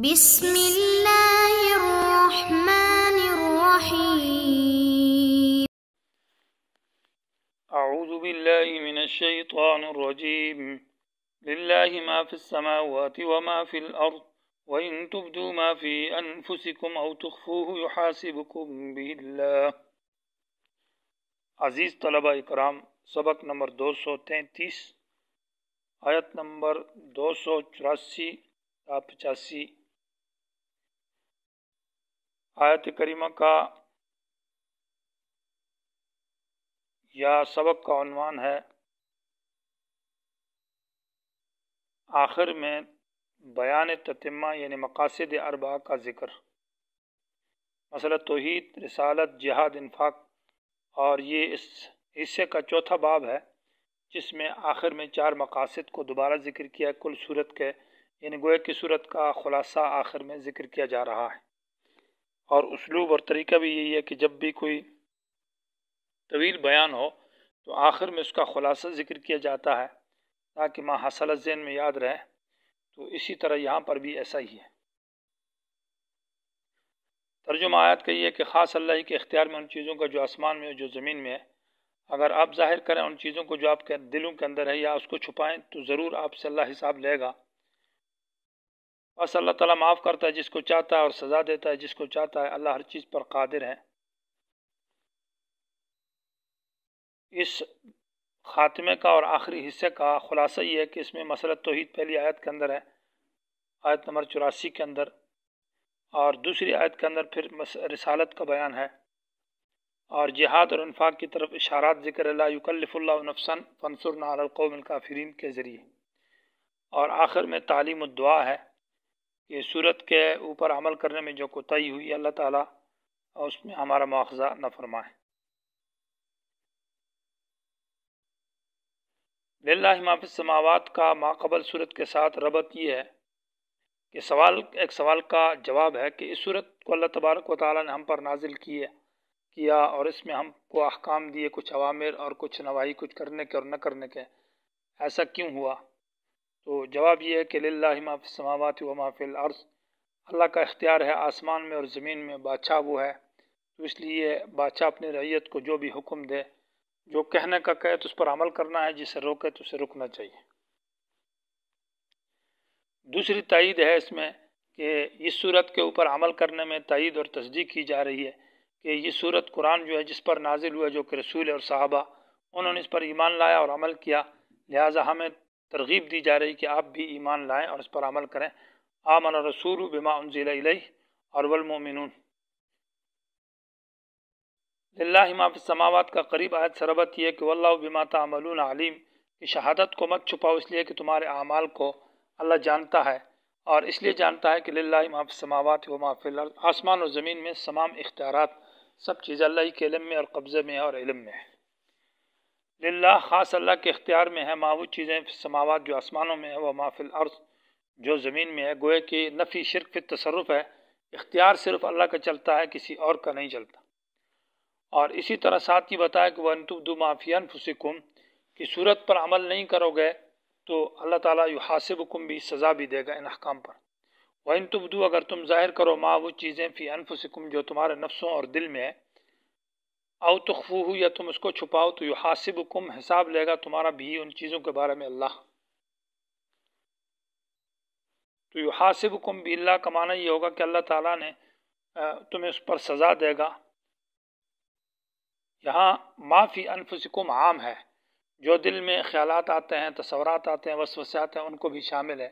بسم الله الرحمن الرحيم أعوذ بالله من الشيطان الرجيم لله ما في السماوات وما في الأرض وإن تبدوا ما في أنفسكم أو تخفوه يحاسبكم به الله عزيز طلبة إكرام سبق نمبر دو سو تینتیس آیت نمبر دو سو چوراسی تا آیت کریمہ کا یا سبق کا عنوان ہے آخر میں بیان تتمہ یعنی مقاصد اربعہ کا ذکر مسئلہ توحید رسالت جہاد انفاق اور یہ اس حصے کا چوتھا باب ہے جس میں آخر میں چار مقاصد کو دوبارہ ذکر کیا کل صورت کے یعنی گوئے کی صورت کا خلاصہ آخر میں ذکر کیا جا رہا ہے اور اسلوب اور طریقہ بھی یہی ہے کہ جب بھی کوئی طویل بیان ہو تو آخر میں اس کا خلاصہ ذکر کیا جاتا ہے تاکہ ماں حاصل ذہن میں یاد رہے تو اسی طرح یہاں پر بھی ایسا ہی ہے ترجمہ آیات کا یہ کہ خاص اللہ ہی کے اختیار میں ان چیزوں کا جو آسمان میں جو زمین میں ہے اگر آپ ظاہر کریں ان چیزوں کو جو آپ کے دلوں کے اندر ہے یا اس کو چھپائیں تو ضرور آپ سے اللہ حساب لے گا بس اللہ تعالیٰ معاف کرتا ہے جس کو چاہتا ہے اور سزا دیتا ہے جس کو چاہتا ہے اللہ ہر چیز پر قادر ہے اس خاتمے کا اور آخری حصے کا خلاصہ یہ ہے کہ اس میں مسئلہ توحید پہلی آیت کے اندر ہے آیت نمبر چوراسی کے اندر اور دوسری آیت کے اندر پھر رسالت کا بیان ہے اور جہاد اور انفاق کی طرف اشارات ذکر اللہ یقلف اللہ نفسن النالقو القوم فرین کے ذریعے اور آخر میں تعلیم و دعا ہے کہ صورت کے اوپر عمل کرنے میں جو کوتاہی ہوئی اللہ تعالیٰ اور اس میں ہمارا مواخذہ نہ فرمائے للہ للاف سماوات کا ماقبل صورت کے ساتھ ربط یہ ہے کہ سوال ایک سوال کا جواب ہے کہ اس صورت کو اللہ تبارک و تعالیٰ نے ہم پر نازل کیے کیا اور اس میں ہم کو احکام دیے کچھ عوامر اور کچھ نواحی کچھ کرنے کے اور نہ کرنے کے ایسا کیوں ہوا تو جواب یہ ہے کہ للہ ما فی السماوات و ما فی الارض اللہ کا اختیار ہے آسمان میں اور زمین میں بادشاہ وہ ہے تو اس لیے بادشاہ اپنی رعیت کو جو بھی حکم دے جو کہنے کا کہے تو اس پر عمل کرنا ہے جسے روکے تو اسے رکنا چاہیے دوسری تائید ہے اس میں کہ اس صورت کے اوپر عمل کرنے میں تائید اور تصدیق کی جا رہی ہے کہ یہ صورت قرآن جو ہے جس پر نازل ہوا جو کہ رسول اور صحابہ انہوں نے اس پر ایمان لایا اور عمل کیا لہٰذا ہمیں ترغیب دی جا رہی ہے کہ آپ بھی ایمان لائیں اور اس پر عمل کریں آمن رسول بما انزل الیہ اور والمؤمنون للہ ما فی السماوات کا قریب آیت سربت یہ کہ واللہ بما تعملون علیم کہ شہادت کو مت چھپاؤ اس لیے کہ تمہارے اعمال کو اللہ جانتا ہے اور اس لیے جانتا ہے کہ للہ ما فی السماوات و ما فی الارض آسمان و زمین میں تمام اختیارات سب چیزیں اللہ کے علم میں اور قبضے میں اور علم میں ہیں للہ خاص اللہ کے اختیار میں ہے معاوض چیزیں سماوات جو آسمانوں میں ہے وہ مافل اور جو زمین میں ہے گوئے کہ نفی شرک تصرف ہے اختیار صرف اللہ کا چلتا ہے کسی اور کا نہیں چلتا اور اسی طرح ساتھ ہی بتایا کہ وہ انتب دو معافی انفسکم کی صورت پر عمل نہیں کرو گے تو اللہ تعالیٰ حاسب کم بھی سزا بھی دے گا ان احکام پر وہ انتب دو اگر تم ظاہر کرو معاوض چیزیں فی انفسکم جو تمہارے نفسوں اور دل میں ہے او تخفو ہو یا تم اس کو چھپاؤ تو یہ حاصب کم حساب لے گا تمہارا بھی ان چیزوں کے بارے میں اللہ تو یہ حاصب کم بھی اللہ کا معنی یہ ہوگا کہ اللہ تعالیٰ نے تمہیں اس پر سزا دے گا یہاں معافی انفس کم عام ہے جو دل میں خیالات آتے ہیں تصورات آتے ہیں وصوسیات ہیں ان کو بھی شامل ہے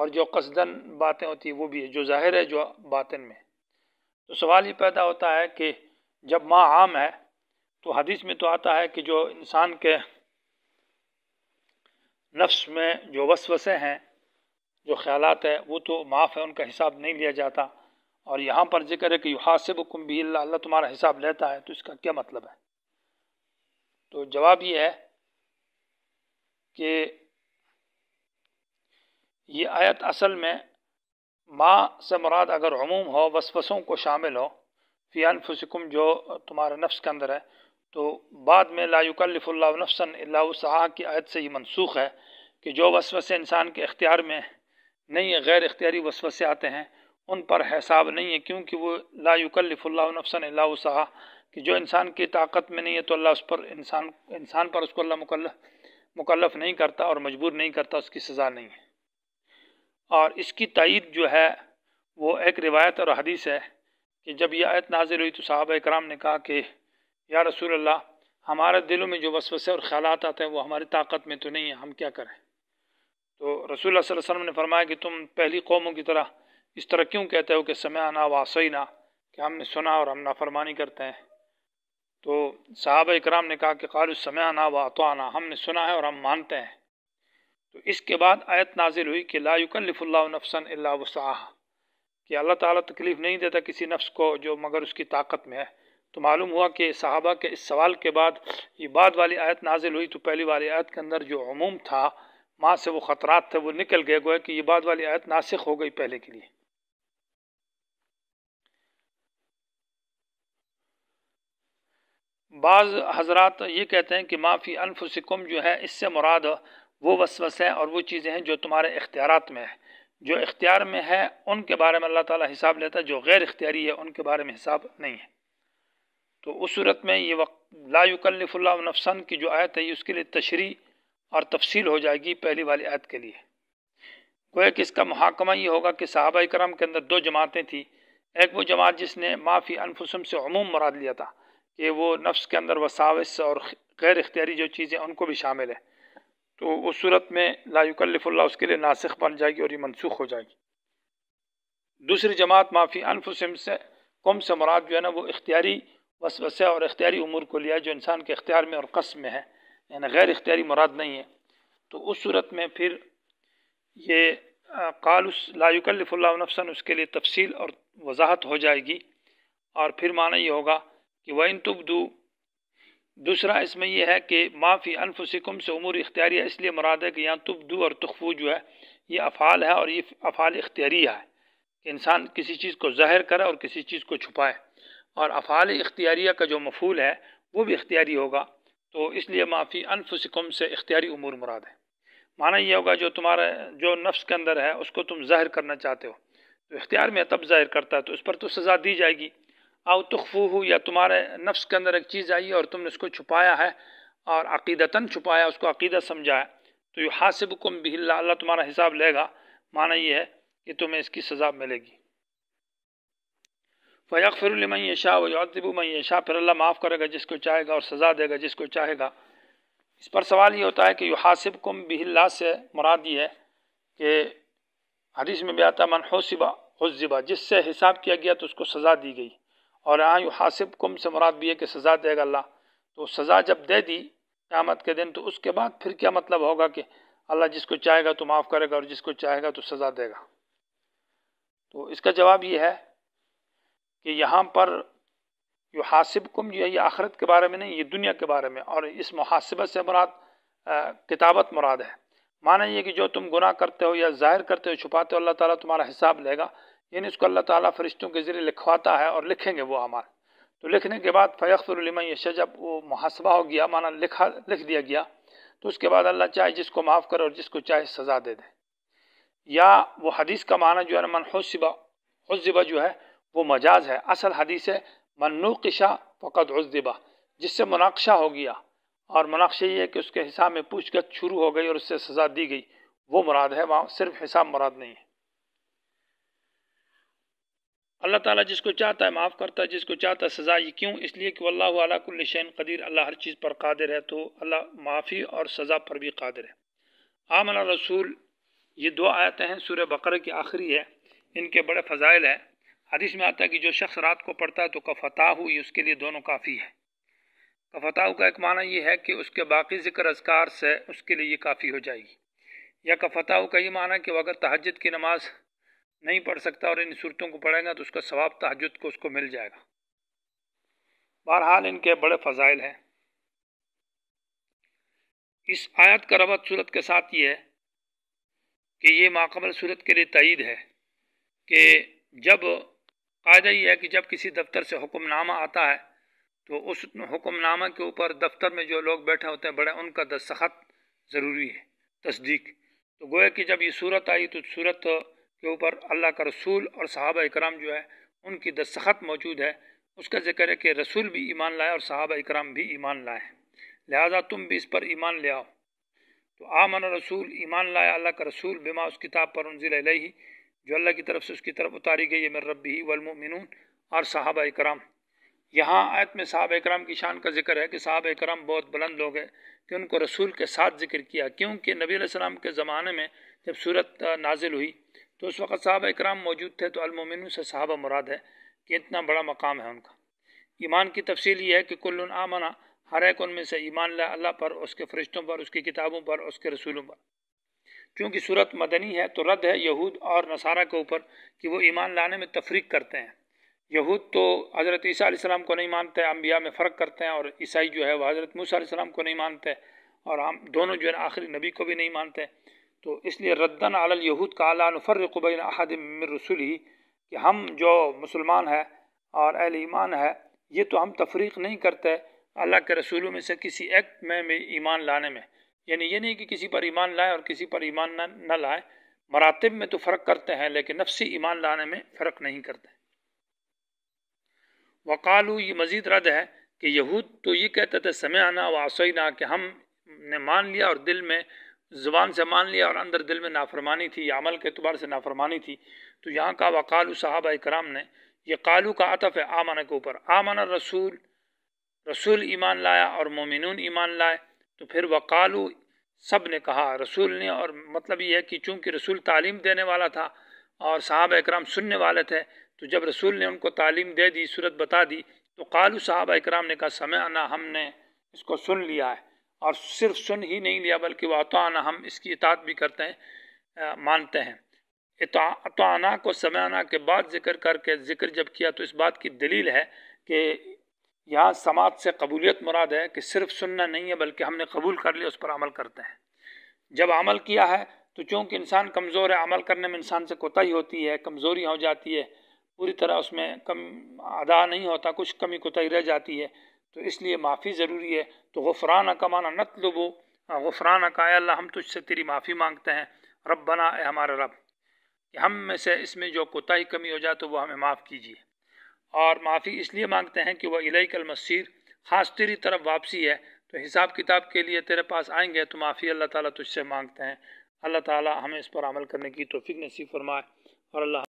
اور جو قصدن باتیں ہوتی ہیں وہ بھی ہے جو ظاہر ہے جو باطن میں تو سوال یہ پیدا ہوتا ہے کہ جب ماں عام ہے تو حدیث میں تو آتا ہے کہ جو انسان کے نفس میں جو وسوسے ہیں جو خیالات ہیں وہ تو معاف ہیں ان کا حساب نہیں لیا جاتا اور یہاں پر ذکر ہے کہ یہ کم بھی اللہ اللہ تمہارا حساب لیتا ہے تو اس کا کیا مطلب ہے تو جواب یہ ہے کہ یہ آیت اصل میں ماں سے مراد اگر عموم ہو وسوسوں کو شامل ہو فی انفسکم جو تمہارے نفس کے اندر ہے تو بعد میں لا یکلف اللہ نفسا اللہ وسعہ کی آیت سے یہ منسوخ ہے کہ جو وسوسے انسان کے اختیار میں نہیں غیر اختیاری وسوسے آتے ہیں ان پر حساب نہیں ہے کیونکہ وہ لا یکلف اللہ نفسا الا وسعہ کہ جو انسان کی طاقت میں نہیں ہے تو اللہ اس پر انسان انسان پر اس کو اللہ مکلف مکلف نہیں کرتا اور مجبور نہیں کرتا اس کی سزا نہیں ہے اور اس کی تائید جو ہے وہ ایک روایت اور حدیث ہے کہ جب یہ آیت نازل ہوئی تو صحابہ کرام نے کہا کہ یا رسول اللہ ہمارے دلوں میں جو وسوسے اور خیالات آتے ہیں وہ ہماری طاقت میں تو نہیں ہے ہم کیا کریں تو رسول اللہ صلی اللہ علیہ وسلم نے فرمایا کہ تم پہلی قوموں کی طرح اس طرح کیوں کہتے ہو کہ سمعنا نا واسعینہ کہ ہم نے سنا اور ہم نافرمانی کرتے ہیں تو صحابہ اکرام نے کہا کہ قال سمعنا واطعنا ہم نے سنا ہے اور ہم مانتے ہیں تو اس کے بعد آیت نازل ہوئی کہ لا یکلف اللہ نفسا الا وصح کہ اللہ تعالیٰ تکلیف نہیں دیتا کسی نفس کو جو مگر اس کی طاقت میں ہے تو معلوم ہوا کہ صحابہ کے اس سوال کے بعد یہ بعد والی آیت نازل ہوئی تو پہلی والی آیت کے اندر جو عموم تھا ماں سے وہ خطرات تھے وہ نکل گئے گوئے کہ یہ بعد والی آیت ناسخ ہو گئی پہلے کے لیے بعض حضرات یہ کہتے ہیں کہ معافی فی انفسکم جو ہے اس سے مراد وہ وسوسے اور وہ چیزیں ہیں جو تمہارے اختیارات میں ہیں جو اختیار میں ہے ان کے بارے میں اللہ تعالیٰ حساب لیتا ہے جو غیر اختیاری ہے ان کے بارے میں حساب نہیں ہے تو اس صورت میں یہ وقت لا یکلف اللہ نفسن کی جو آیت ہے یہ اس کے لیے تشریح اور تفصیل ہو جائے گی پہلی والی آیت کے لیے کہ اس کا محاکمہ یہ ہوگا کہ صحابہ کرم کے اندر دو جماعتیں تھیں ایک وہ جماعت جس نے معافی انفسم سے عموم مراد لیا تھا کہ وہ نفس کے اندر وساوس اور غیر اختیاری جو چیزیں ان کو بھی شامل ہے تو اس صورت میں لا یکلف اللہ اس کے لیے ناسخ بن جائے گی اور یہ منسوخ ہو جائے گی دوسری جماعت معافی انف سم سے قوم سے مراد جو ہے نا وہ اختیاری وسوسہ اور اختیاری امور کو لیا جو انسان کے اختیار میں اور قصب میں ہے یعنی غیر اختیاری مراد نہیں ہے تو اس صورت میں پھر یہ لا یکلف اللہ نفسن اس کے لیے تفصیل اور وضاحت ہو جائے گی اور پھر معنی یہ ہوگا کہ ان تبدو دوسرا اس میں یہ ہے کہ معافی فی انفسکم سے امور ہے اس لیے مراد ہے کہ یہاں تبدو اور تخفو جو ہے یہ افعال ہے اور یہ افعال اختیاری ہے کہ انسان کسی چیز کو ظاہر کرے اور کسی چیز کو چھپائے اور افعال اختیاریہ کا جو مفول ہے وہ بھی اختیاری ہوگا تو اس لیے معافی فی انفسکم سے اختیاری امور مراد ہے معنی یہ ہوگا جو تمہارے جو نفس کے اندر ہے اس کو تم ظاہر کرنا چاہتے ہو اختیار میں تب ظاہر کرتا ہے تو اس پر تو سزا دی جائے گی تخفو ہو یا تمہارے نفس کے اندر ایک چیز آئی ہے اور تم نے اس کو چھپایا ہے اور عقیدتاً چھپایا اس کو عقیدہ سمجھا ہے تو یہ حاصب کم اللہ اللہ تمہارا حساب لے گا معنی یہ ہے کہ تمہیں اس کی سزا ملے گی فقفر المئ و یادب معیشہ پھر اللہ معاف کرے گا جس کو چاہے گا اور سزا دے گا جس کو چاہے گا اس پر سوال یہ ہوتا ہے کہ یو حاصب کم اللہ سے مراد یہ ہے کہ حدیث میں بھی من حوصبہ حوصبہ جس سے حساب کیا گیا تو اس کو سزا دی گئی اور آئیں یو حاصب کم سے مراد بھی ہے کہ سزا دے گا اللہ تو سزا جب دے دی قیامت کے دن تو اس کے بعد پھر کیا مطلب ہوگا کہ اللہ جس کو چاہے گا تو معاف کرے گا اور جس کو چاہے گا تو سزا دے گا تو اس کا جواب یہ ہے کہ یہاں پر یو حاصب کم ہے یہ آخرت کے بارے میں نہیں یہ دنیا کے بارے میں اور اس محاسبت سے مراد کتابت مراد ہے مانا یہ کہ جو تم گناہ کرتے ہو یا ظاہر کرتے ہو چھپاتے ہو اللہ تعالیٰ تمہارا حساب لے گا یعنی اس کو اللہ تعالیٰ فرشتوں کے ذریعے لکھواتا ہے اور لکھیں گے وہ ہمارے تو لکھنے کے بعد فیقت العلم یہ جب وہ محاسبہ ہو گیا مانا لکھا لکھ دیا گیا تو اس کے بعد اللہ چاہے جس کو معاف کرے اور جس کو چاہے سزا دے دے یا وہ حدیث کا معنی جو ہے من حسبہ حسبہ جو ہے وہ مجاز ہے اصل حدیث ہے نوقشہ فقط عزبہ جس سے مناقشہ ہو گیا اور مناقشہ یہ ہے کہ اس کے حساب میں پوچھ گچھ شروع ہو گئی اور اس سے سزا دی گئی وہ مراد ہے وہاں صرف حساب مراد نہیں ہے اللہ تعالیٰ جس کو چاہتا ہے معاف کرتا ہے جس کو چاہتا ہے سزا یہ کیوں اس لیے کہ اللہ کل شین قدیر اللہ ہر چیز پر قادر ہے تو اللہ معافی اور سزا پر بھی قادر ہے عام اللہ رسول یہ دو آیتیں ہیں سورہ بقرہ کی آخری ہے ان کے بڑے فضائل ہیں حدیث میں آتا ہے کہ جو شخص رات کو پڑھتا ہے تو ہو یہ اس کے لیے دونوں کافی ہے کفاتاح کا ایک معنی یہ ہے کہ اس کے باقی ذکر اذکار سے اس کے لیے یہ کافی ہو جائے گی یا کفاتاح کا یہ معنی ہے کہ وہ اگر تہجد کی نماز نہیں پڑھ سکتا اور ان صورتوں کو پڑھے گا تو اس کا ثواب تحجد کو اس کو مل جائے گا بہرحال ان کے بڑے فضائل ہیں اس آیت کا ربط صورت کے ساتھ یہ ہے کہ یہ ماقبل صورت کے لیے تعید ہے کہ جب قاعدہ یہ ہے کہ جب کسی دفتر سے حکم نامہ آتا ہے تو اس حکم نامہ کے اوپر دفتر میں جو لوگ بیٹھے ہوتے ہیں بڑے ان کا دستخط ضروری ہے تصدیق تو گویا کہ جب یہ صورت آئی تو صورت کے اوپر اللہ کا رسول اور صحابہ اکرام جو ہے ان کی دستخط موجود ہے اس کا ذکر ہے کہ رسول بھی ایمان لائے اور صحابہ اکرام بھی ایمان لائے لہٰذا تم بھی اس پر ایمان لے آؤ تو آمن رسول ایمان لائے اللہ کا رسول بما اس کتاب پر انزل علیہ جو اللہ کی طرف سے اس کی طرف اتاری گئی ہے میر ربی والمؤمنون اور صحابہ اکرام یہاں آیت میں صحابہ اکرام کی شان کا ذکر ہے کہ صحابہ اکرام بہت بلند لوگ ہیں کہ ان کو رسول کے ساتھ ذکر کیا کیونکہ نبی علیہ السلام کے زمانے میں جب صورت نازل ہوئی تو اس وقت صحابہ اکرام موجود تھے تو المومن سے صحابہ مراد ہے کہ اتنا بڑا مقام ہے ان کا ایمان کی تفصیل یہ ہے کہ آمنا آمنہ ایک ان میں سے ایمان لا اللہ پر اس کے فرشتوں پر اس کی کتابوں پر اس کے رسولوں پر چونکہ صورت مدنی ہے تو رد ہے یہود اور نصارہ کے اوپر کہ وہ ایمان لانے میں تفریق کرتے ہیں یہود تو حضرت عیسیٰ علیہ السلام کو نہیں مانتے انبیاء میں فرق کرتے ہیں اور عیسائی جو ہے وہ حضرت موسیٰ علیہ السلام کو نہیں مانتے اور ہم دونوں جو ہے آخری نبی کو بھی نہیں مانتے تو اس لیے ردن علی الیہود یہود کا اعلیٰ فرق رسولی کہ ہم جو مسلمان ہیں اور اہل ایمان ہے یہ تو ہم تفریق نہیں کرتے اللہ کے رسولوں میں سے کسی ایکٹ میں بھی ایمان لانے میں یعنی یہ نہیں کہ کسی پر ایمان لائیں اور کسی پر ایمان نہ لائیں مراتب میں تو فرق کرتے ہیں لیکن نفسی ایمان لانے میں فرق نہیں کرتے وقالو یہ مزید رد ہے کہ یہود تو یہ کہتے تھے سمعنا و آسوئینہ کہ ہم نے مان لیا اور دل میں زبان سے مان لیا اور اندر دل میں نافرمانی تھی یا عمل کے اعتبار سے نافرمانی تھی تو یہاں کا و صحابہ اکرام کرام نے یہ کالو کا عطف ہے آمانہ کے اوپر آمانہ رسول رسول ایمان لایا اور مومنون ایمان لائے تو پھر وقالو سب نے کہا رسول نے اور مطلب یہ ہے کہ چونکہ رسول تعلیم دینے والا تھا اور صحابہ اکرام سننے والے تھے تو جب رسول نے ان کو تعلیم دے دی صورت بتا دی تو قالو صحابہ اکرام نے کہا سمعنا ہم نے اس کو سن لیا ہے اور صرف سن ہی نہیں لیا بلکہ وہ اطوانہ ہم اس کی اطاعت بھی کرتے ہیں مانتے ہیں توانہ کو سمعانہ کے بعد ذکر کر کے ذکر جب کیا تو اس بات کی دلیل ہے کہ یہاں سماعت سے قبولیت مراد ہے کہ صرف سننا نہیں ہے بلکہ ہم نے قبول کر لیا اس پر عمل کرتے ہیں جب عمل کیا ہے تو چونکہ انسان کمزور ہے عمل کرنے میں انسان سے کوتاہی ہوتی ہے کمزوری ہو جاتی ہے پوری طرح اس میں کم ادا نہیں ہوتا کچھ کمی کوتاہی رہ جاتی ہے تو اس لیے معافی ضروری ہے تو کا معنی نقل و ہاں، غفرانہ کا اے اللہ ہم تجھ سے تیری معافی مانگتے ہیں رب بنا اے ہمارا رب کہ ہم میں سے اس میں جو کوتاہی کمی ہو جائے تو وہ ہمیں معاف کیجیے اور معافی اس لیے مانگتے ہیں کہ وہ الیک کل خاص تیری طرف واپسی ہے تو حساب کتاب کے لیے تیرے پاس آئیں گے تو معافی اللہ تعالیٰ تجھ سے مانگتے ہیں اللہ تعالیٰ ہمیں اس پر عمل کرنے کی توفیق نصیب فرمائے اور اللہ